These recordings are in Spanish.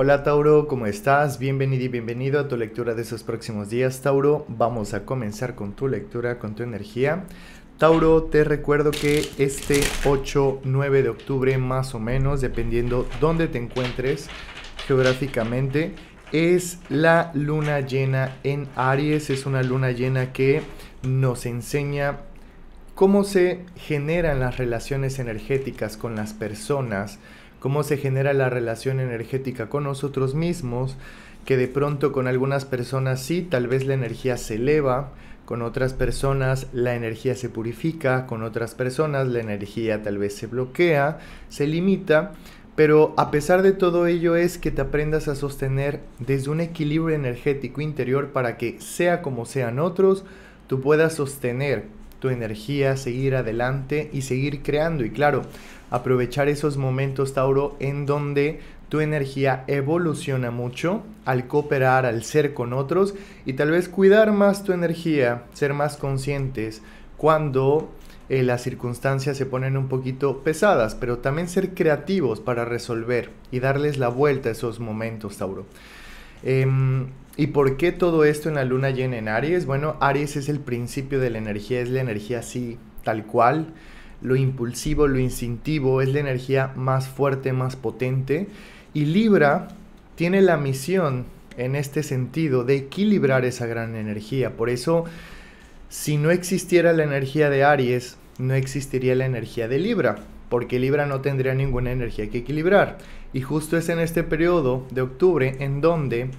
Hola Tauro, ¿cómo estás? Bienvenido y bienvenido a tu lectura de estos próximos días, Tauro. Vamos a comenzar con tu lectura, con tu energía. Tauro, te recuerdo que este 8, 9 de octubre, más o menos, dependiendo dónde te encuentres geográficamente, es la luna llena en Aries. Es una luna llena que nos enseña cómo se generan las relaciones energéticas con las personas cómo se genera la relación energética con nosotros mismos, que de pronto con algunas personas sí, tal vez la energía se eleva, con otras personas la energía se purifica, con otras personas la energía tal vez se bloquea, se limita, pero a pesar de todo ello es que te aprendas a sostener desde un equilibrio energético interior para que sea como sean otros, tú puedas sostener tu energía, seguir adelante y seguir creando. Y claro, aprovechar esos momentos, Tauro, en donde tu energía evoluciona mucho al cooperar, al ser con otros y tal vez cuidar más tu energía, ser más conscientes cuando eh, las circunstancias se ponen un poquito pesadas, pero también ser creativos para resolver y darles la vuelta a esos momentos, Tauro. Em, ¿Y por qué todo esto en la luna llena en Aries? Bueno, Aries es el principio de la energía, es la energía así, tal cual lo impulsivo, lo instintivo, es la energía más fuerte, más potente. Y Libra tiene la misión en este sentido de equilibrar esa gran energía. Por eso, si no existiera la energía de Aries, no existiría la energía de Libra, porque Libra no tendría ninguna energía que equilibrar. Y justo es en este periodo de octubre en donde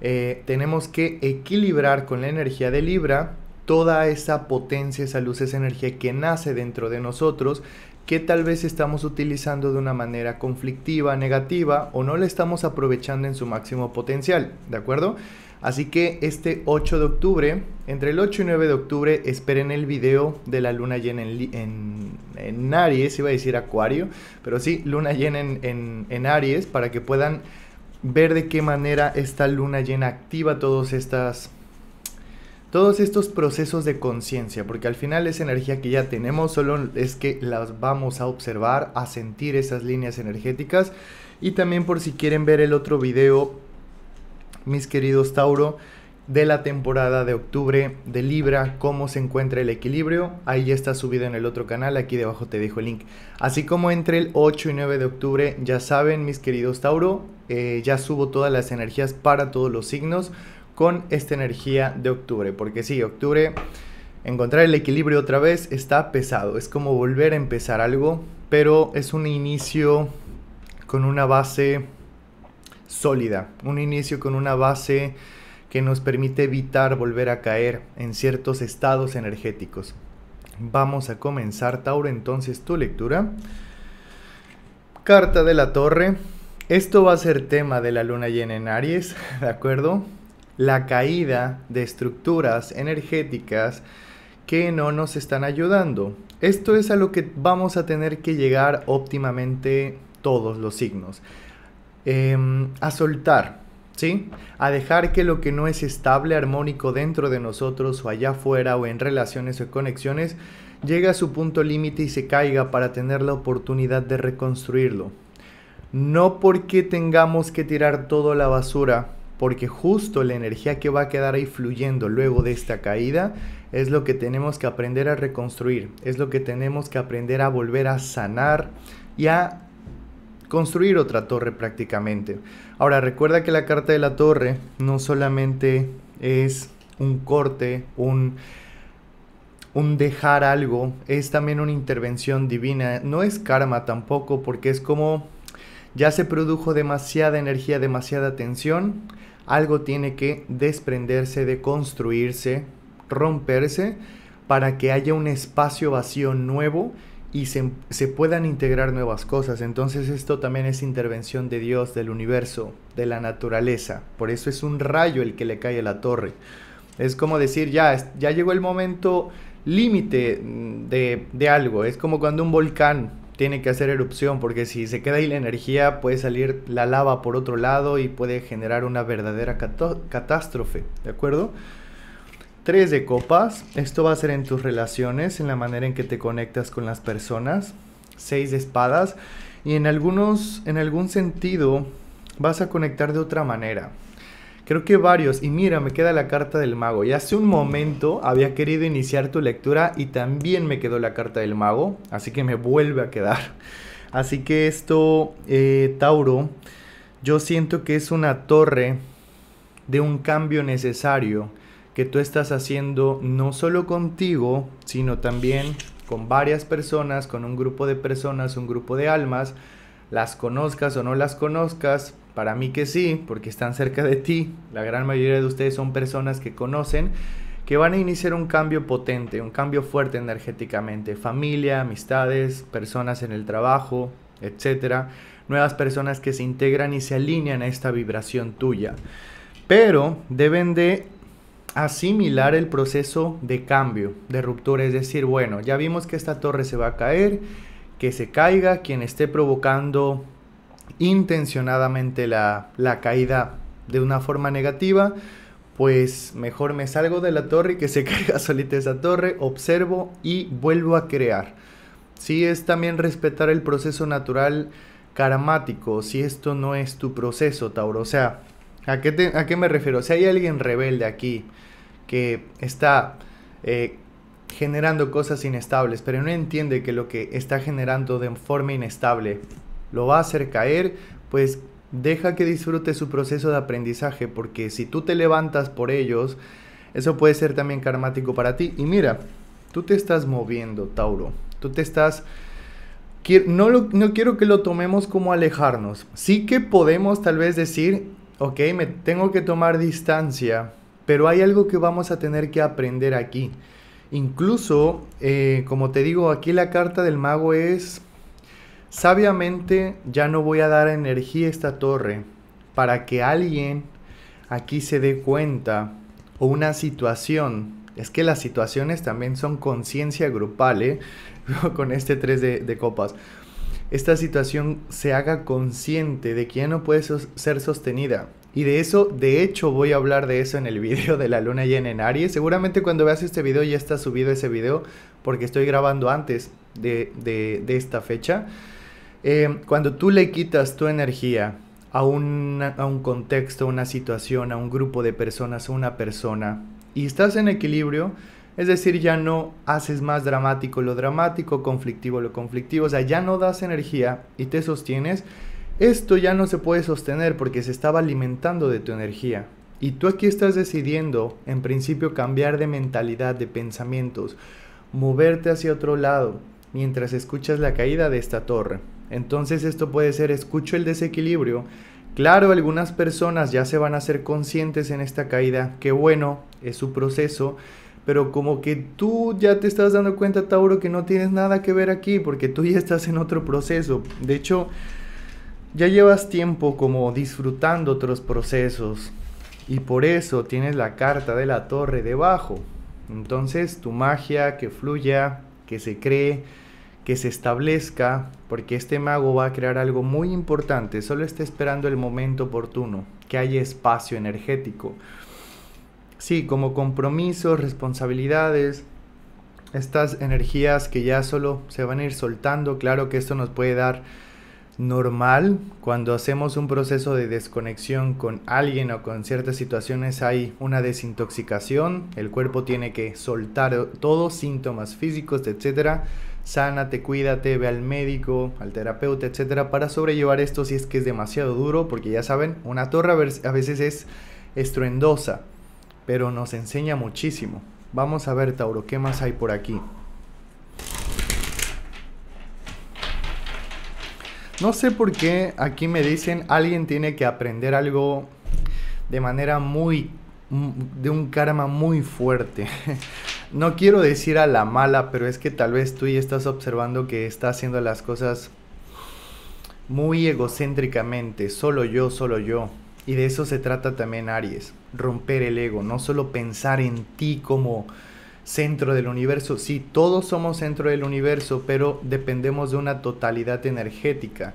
eh, tenemos que equilibrar con la energía de Libra toda esa potencia, esa luz, esa energía que nace dentro de nosotros, que tal vez estamos utilizando de una manera conflictiva, negativa o no la estamos aprovechando en su máximo potencial, ¿de acuerdo? Así que este 8 de octubre, entre el 8 y 9 de octubre, esperen el video de la luna llena en, en, Aries, iba a decir Acuario, pero sí, luna llena en, en Aries, para que puedan ver de qué manera esta luna llena activa todas estas todos estos procesos de conciencia, porque al final esa energía que ya tenemos solo es que las vamos a observar, a sentir esas líneas energéticas. Y también por si quieren ver el otro video, mis queridos Tauro, de la temporada de octubre de Libra, cómo se encuentra el equilibrio, ahí ya está subido en el otro canal, aquí debajo te dejo el link. Así como entre el 8 y 9 de octubre, ya saben mis queridos Tauro, eh, ya subo todas las energías para todos los signos con esta energía de octubre. Porque sí, octubre, encontrar el equilibrio otra vez está pesado. Es como volver a empezar algo, pero es un inicio con una base sólida. Un inicio con una base que nos permite evitar volver a caer en ciertos estados energéticos. Vamos a comenzar, Tauro, entonces tu lectura. Carta de la Torre. Esto va a ser tema de la luna llena en Aries, ¿de acuerdo? la caída de estructuras energéticas que no nos están ayudando. Esto es a lo que vamos a tener que llegar óptimamente todos los signos. Em, a soltar, ¿sí? A dejar que lo que no es estable, armónico dentro de nosotros o allá afuera o en relaciones o conexiones, llegue a su punto límite y se caiga para tener la oportunidad de reconstruirlo. No porque tengamos que tirar toda la basura porque justo la energía que va a quedar ahí fluyendo luego de esta caída es lo que tenemos que aprender a reconstruir, es lo que tenemos que aprender a volver a sanar y a construir otra torre prácticamente. Ahora, recuerda que la carta de la torre no solamente es un corte, un un dejar algo, es también una intervención divina. No es karma tampoco, porque es como ya se produjo demasiada energía, demasiada tensión. Algo tiene que desprenderse, deconstruirse, romperse para que haya un espacio vacío nuevo y se, puedan integrar nuevas cosas. Entonces esto también es intervención de Dios, del universo, de la naturaleza. Por eso es un rayo el que le cae a la torre. Es como decir, ya, ya llegó el momento límite de, de algo. Es como cuando un volcán tiene que hacer erupción porque si se queda ahí la energía puede salir la lava por otro lado y puede generar una verdadera catástrofe, ¿de acuerdo? Tres de copas, esto va a ser en tus relaciones, en la manera en que te conectas con las personas. Seis de espadas y en algunos en algún sentido vas a conectar de otra manera. Creo que varios. Y mira, me queda la carta del mago. Y hace un momento había querido iniciar tu lectura y también me quedó la carta del mago. Así que me vuelve a quedar. Así que esto, eh, Tauro, yo siento que es una torre de un cambio necesario que tú estás haciendo no solo contigo, sino también con varias personas, con un grupo de personas, un grupo de almas las conozcas o no las conozcas, para mí que sí, porque están cerca de ti. La gran mayoría de ustedes son personas que conocen, que van a iniciar un cambio potente, un cambio fuerte energéticamente. Familia, amistades, personas en el trabajo, etcétera. Nuevas personas que se integran y se alinean a esta vibración tuya. Pero deben de asimilar el proceso de cambio, de ruptura. Es decir, bueno, ya vimos que esta torre se va a caer que se caiga quien esté provocando intencionadamente la, caída de una forma negativa, pues mejor me salgo de la torre y que se caiga solita esa torre, observo y vuelvo a crear. Sí es también respetar el proceso natural caramático, si esto no es tu proceso, Tauro. O sea, ¿a qué, a qué me refiero? Si hay alguien rebelde aquí que está eh, generando cosas inestables, pero no entiende que lo que está generando de forma inestable lo va a hacer caer, pues deja que disfrute su proceso de aprendizaje, porque si tú te levantas por ellos, eso puede ser también karmático para ti. Y mira, tú te estás moviendo, Tauro, tú te estás... No, no quiero que lo tomemos como alejarnos. Sí que podemos tal vez decir, ok, me tengo que tomar distancia, pero hay algo que vamos a tener que aprender aquí. Incluso, eh, como te digo, aquí la carta del mago es, sabiamente ya no voy a dar energía a esta torre para que alguien aquí se dé cuenta o una situación. Es que las situaciones también son conciencia grupal, ¿eh? con este 3 de copas esta situación se haga consciente de que ya no puede ser sostenida. Y de eso, de hecho, voy a hablar de eso en el video de la luna llena en Aries. Seguramente cuando veas este video ya está subido ese video porque estoy grabando antes de, esta fecha. Eh, cuando tú le quitas tu energía a un, a un contexto, a una situación, a un grupo de personas, a una persona, y estás en equilibrio, es decir, ya no haces más dramático lo dramático, conflictivo lo conflictivo, o sea, ya no das energía y te sostienes. Esto ya no se puede sostener porque se estaba alimentando de tu energía. Y tú aquí estás decidiendo, en principio, cambiar de mentalidad, de pensamientos, moverte hacia otro lado mientras escuchas la caída de esta torre. Entonces esto puede ser, escucho el desequilibrio, Claro, algunas personas ya se van a ser conscientes en esta caída, que bueno, es su proceso, pero como que tú ya te estás dando cuenta, Tauro, que no tienes nada que ver aquí, porque tú ya estás en otro proceso. De hecho, ya llevas tiempo como disfrutando otros procesos. Y por eso tienes la carta de la torre debajo. Entonces tu magia que fluya, que se cree, que se establezca, porque este mago va a crear algo muy importante, solo está esperando el momento oportuno, que haya espacio energético. Sí, como compromisos, responsabilidades, estas energías que ya solo se van a ir soltando. Claro que esto nos puede dar normal cuando hacemos un proceso de desconexión con alguien o con ciertas situaciones hay una desintoxicación, el cuerpo tiene que soltar todos síntomas físicos, etcétera. Sánate, cuídate, ve al médico, al terapeuta, etcétera, para sobrellevar esto si es que es demasiado duro, porque ya saben, una torre a veces es estruendosa pero nos enseña muchísimo. Vamos a ver, Tauro, ¿qué más hay por aquí? No sé por qué aquí me dicen alguien tiene que aprender algo de manera muy de un karma muy fuerte. No quiero decir a la mala, pero es que tal vez tú ya estás observando que está haciendo las cosas muy egocéntricamente, solo yo, solo yo. Y de eso se trata también Aries romper el ego, no solo pensar en ti como centro del universo. Sí, todos somos centro del universo, pero dependemos de una totalidad energética.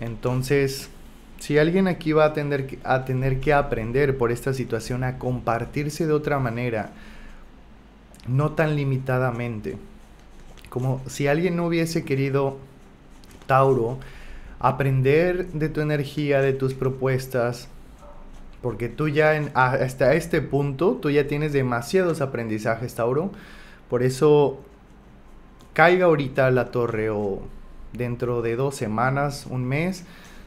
Entonces, si alguien aquí va a tener, a tener que aprender por esta situación a compartirse de otra manera, no tan limitadamente, como si alguien no hubiese querido, Tauro, aprender de tu energía, de tus propuestas, porque tú ya hasta este punto, tú ya tienes demasiados aprendizajes, Tauro. Por eso, caiga ahorita la torre o dentro de dos semanas, un mes,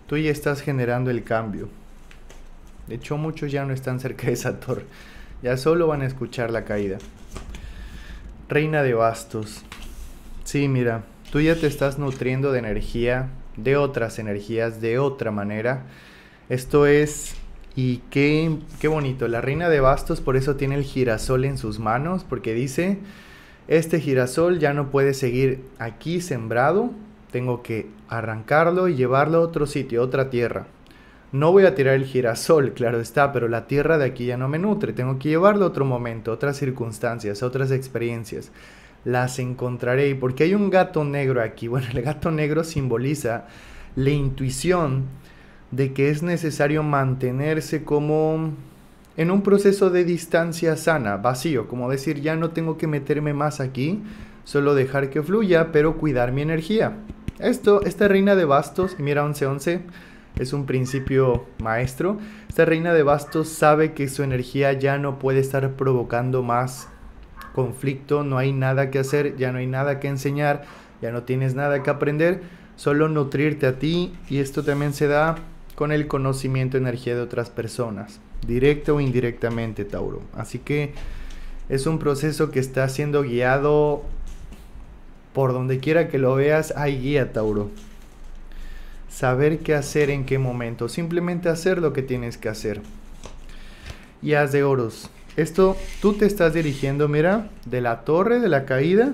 tú ya estás generando el cambio. De hecho, muchos ya no están cerca de esa torre. Ya solo van a escuchar la caída. Reina de bastos. Sí, mira, tú ya te estás nutriendo de energía, de otras energías, de otra manera. Esto es y qué, qué bonito, la reina de bastos por eso tiene el girasol en sus manos, porque dice, este girasol ya no puede seguir aquí sembrado, tengo que arrancarlo y llevarlo a otro sitio, a otra tierra. No voy a tirar el girasol, claro está, pero la tierra de aquí ya no me nutre, tengo que llevarlo a otro momento, otras circunstancias, otras experiencias. Las encontraré. porque hay un gato negro aquí? Bueno, el gato negro simboliza la intuición de que es necesario mantenerse como en un proceso de distancia sana, vacío, como decir, ya no tengo que meterme más aquí, solo dejar que fluya, pero cuidar mi energía. Esto, esta reina de bastos, mira 1111, es un principio maestro, esta reina de bastos sabe que su energía ya no puede estar provocando más conflicto, no hay nada que hacer, ya no hay nada que enseñar, ya no tienes nada que aprender, solo nutrirte a ti y esto también se da con el conocimiento, energía de otras personas, directa o indirectamente, Tauro. Así que es un proceso que está siendo guiado por donde quiera que lo veas, hay guía, Tauro. Saber qué hacer en qué momento, simplemente hacer lo que tienes que hacer. Y haz de oros. Esto tú te estás dirigiendo, mira, de la torre, de la caída.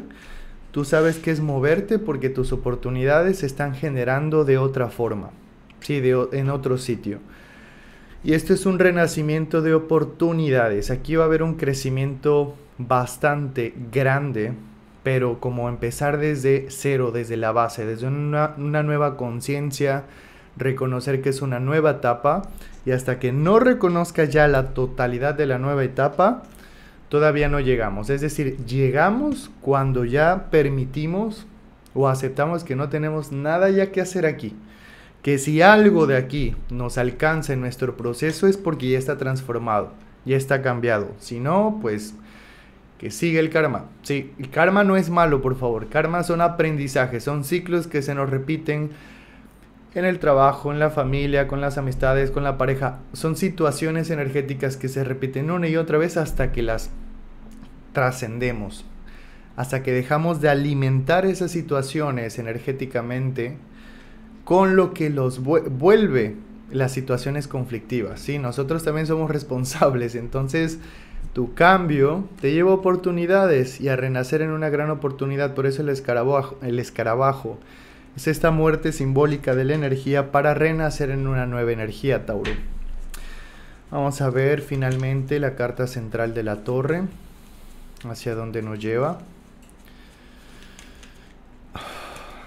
Tú sabes que es moverte porque tus oportunidades se están generando de otra forma sí, en otro sitio. Y esto es un renacimiento de oportunidades. Aquí va a haber un crecimiento bastante grande, pero como empezar desde cero, desde la base, desde una, una nueva conciencia, reconocer que es una nueva etapa y hasta que no reconozca ya la totalidad de la nueva etapa, todavía no llegamos. Es decir, llegamos cuando ya permitimos o aceptamos que no tenemos nada ya que hacer aquí que si algo de aquí nos alcanza en nuestro proceso es porque ya está transformado, ya está cambiado. Si no, pues que sigue el karma. Sí, el karma no es malo, por favor. Karma son aprendizajes, son ciclos que se nos repiten en el trabajo, en la familia, con las amistades, con la pareja. Son situaciones energéticas que se repiten una y otra vez hasta que las trascendemos, hasta que dejamos de alimentar esas situaciones energéticamente con lo que los vuelve las situaciones conflictivas. ¿sí? Nosotros también somos responsables, entonces tu cambio te lleva oportunidades y a renacer en una gran oportunidad, por eso el escarabajo, el escarabajo es esta muerte simbólica de la energía para renacer en una nueva energía, Tauro. Vamos a ver finalmente la carta central de la torre, hacia dónde nos lleva.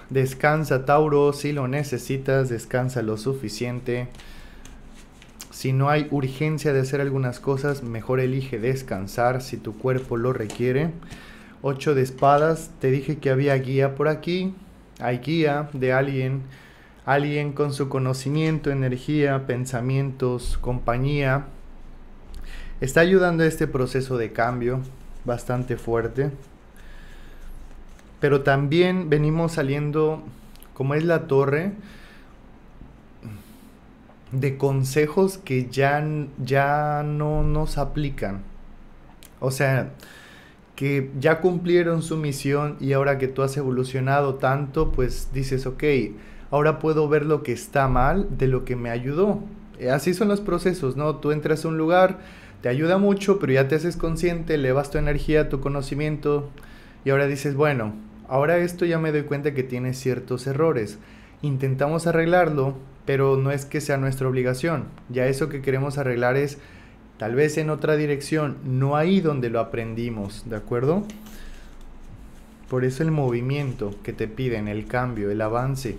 Descansa, Tauro, si lo necesitas, descansa lo suficiente. Si no hay urgencia de hacer algunas cosas, mejor elige descansar si tu cuerpo lo requiere. 8 de espadas, te dije que había guía por aquí. Hay guía de alguien, alguien con su conocimiento, energía, pensamientos, compañía. Está ayudando a este proceso de cambio bastante fuerte. Pero también venimos saliendo, como es la torre, de consejos que ya, ya no nos aplican. O sea, que ya cumplieron su misión y ahora que tú has evolucionado tanto, pues dices, ok, ahora puedo ver lo que está mal de lo que me ayudó. Eh, así son los procesos, ¿no? Tú entras a un lugar, te ayuda mucho, pero ya te haces consciente, le vas tu energía, tu conocimiento y ahora dices, bueno, Ahora esto ya me doy cuenta que tiene ciertos errores. Intentamos arreglarlo, pero no es que sea nuestra obligación. Ya eso que queremos arreglar es tal vez en otra dirección, no ahí donde lo aprendimos, ¿de acuerdo? Por eso el movimiento que te piden, el cambio, el avance.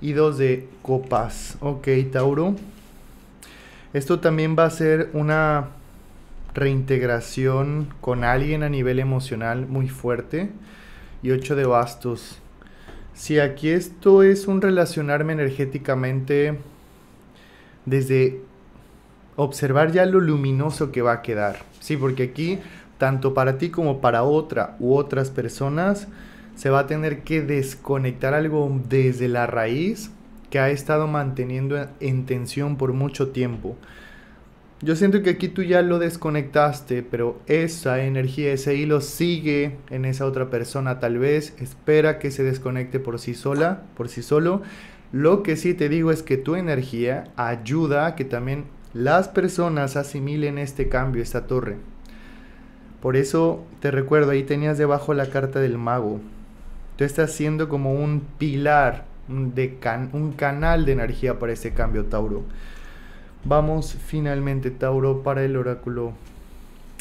Y dos de copas. Ok, Tauro. Esto también va a ser una reintegración con alguien a nivel emocional muy fuerte y 8 de bastos. Si aquí esto es un relacionarme energéticamente desde observar ya lo luminoso que va a quedar. Sí, porque aquí, tanto para ti como para otra u otras personas, se va a tener que desconectar algo desde la raíz que ha estado manteniendo en tensión por mucho tiempo. Yo siento que aquí tú ya lo desconectaste, pero esa energía, ese hilo sigue en esa otra persona tal vez, espera que se desconecte por sí sola, por sí solo. Lo que sí te digo es que tu energía ayuda a que también las personas asimilen este cambio, esta torre. Por eso te recuerdo, ahí tenías debajo la carta del mago. Tú estás siendo como un pilar, un canal de energía para ese cambio, Tauro. Vamos finalmente, Tauro, para el oráculo.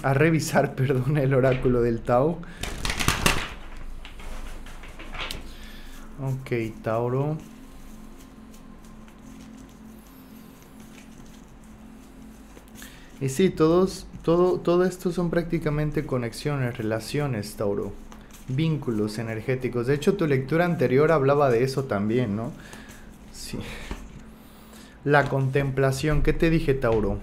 A revisar, perdón, el oráculo del Tao. Ok, Tauro. Y sí, todos, todo, todo esto son prácticamente conexiones, relaciones, Tauro. Vínculos energéticos. De hecho, tu lectura anterior hablaba de eso también, ¿no? Sí la contemplación. ¿Qué te dije, Tauro?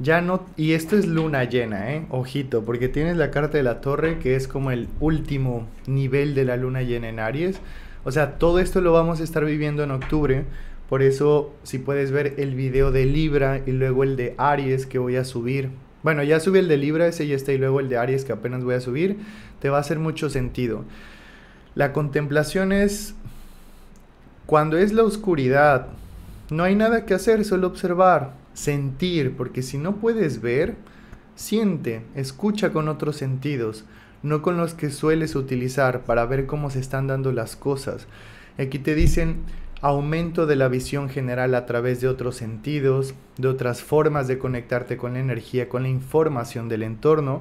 Ya no, y esto es luna llena, ¿eh? Ojito, porque tienes la carta de la torre que es como el último nivel de la luna llena en Aries. O sea, todo esto lo vamos a estar viviendo en octubre. Por eso, si puedes ver el video de Libra y luego el de Aries que voy a subir. Bueno, ya subí el de Libra, ese ya está, y luego el de Aries que apenas voy a subir. Te va a hacer mucho sentido. La contemplación es cuando es la oscuridad no hay nada que hacer, solo observar, sentir, porque si no puedes ver, siente, escucha con otros sentidos, no con los que sueles utilizar para ver cómo se están dando las cosas. Aquí te dicen aumento de la visión general a través de otros sentidos, de otras formas de conectarte con la energía, con la información del entorno,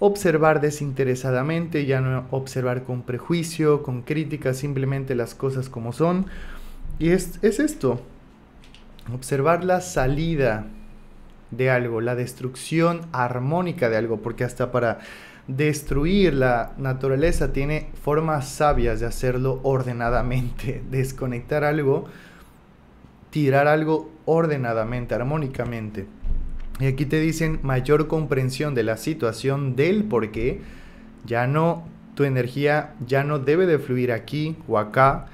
observar desinteresadamente, ya no observar con prejuicio, con crítica, simplemente las cosas como son. Y es, es esto, observar la salida de algo, la destrucción armónica de algo, porque hasta para destruir la naturaleza tiene formas sabias de hacerlo ordenadamente, desconectar algo, tirar algo ordenadamente, armónicamente. Y aquí te dicen mayor comprensión de la situación del por qué, ya no, tu energía ya no debe de fluir aquí o acá,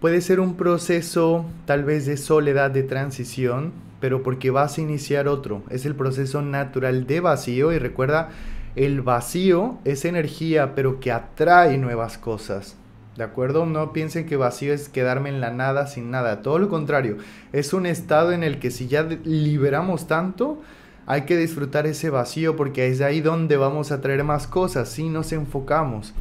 Puede ser un proceso tal vez de soledad, de transición, pero porque vas a iniciar otro. Es el proceso natural de vacío y recuerda, el vacío es energía, pero que atrae nuevas cosas. ¿De acuerdo? No piensen que vacío es quedarme en la nada sin nada. Todo lo contrario, es un estado en el que si ya liberamos tanto, hay que disfrutar ese vacío porque es de ahí donde vamos a traer más cosas si nos enfocamos.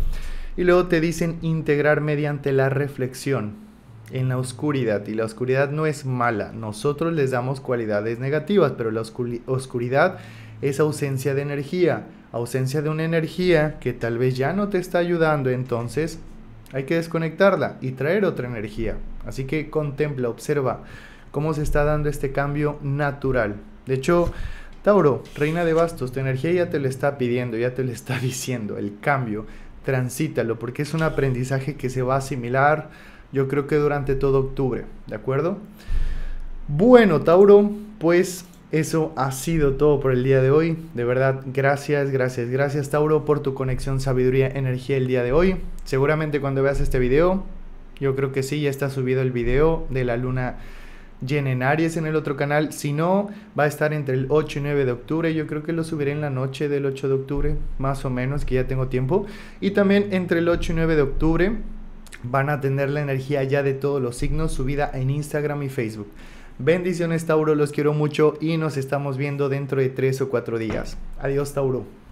Y luego te dicen integrar mediante la reflexión en la oscuridad y la oscuridad no es mala. Nosotros les damos cualidades negativas, pero la oscuridad es ausencia de energía, ausencia de una energía que tal vez ya no te está ayudando, entonces hay que desconectarla y traer otra energía. Así que contempla, observa cómo se está dando este cambio natural. De hecho, Tauro, reina de bastos, tu energía ya te lo está pidiendo, ya te lo está diciendo, el cambio, transítalo, porque es un aprendizaje que se va a asimilar yo creo que durante todo octubre, ¿de acuerdo? Bueno, Tauro, pues eso ha sido todo por el día de hoy. De verdad, gracias, gracias, gracias Tauro por tu conexión, sabiduría, energía el día de hoy. Seguramente cuando veas este video, yo creo que sí, ya está subido el video de la luna llena en Aries en el otro canal. Si no, va a estar entre el 8 y 9 de octubre. Yo creo que lo subiré en la noche del 8 de octubre, más o menos, que ya tengo tiempo. Y también entre el 8 y 9 de octubre van a tener la energía ya de todos los signos su vida en Instagram y Facebook. Bendiciones Tauro, los quiero mucho y nos estamos viendo dentro de tres o cuatro días. Adiós Tauro.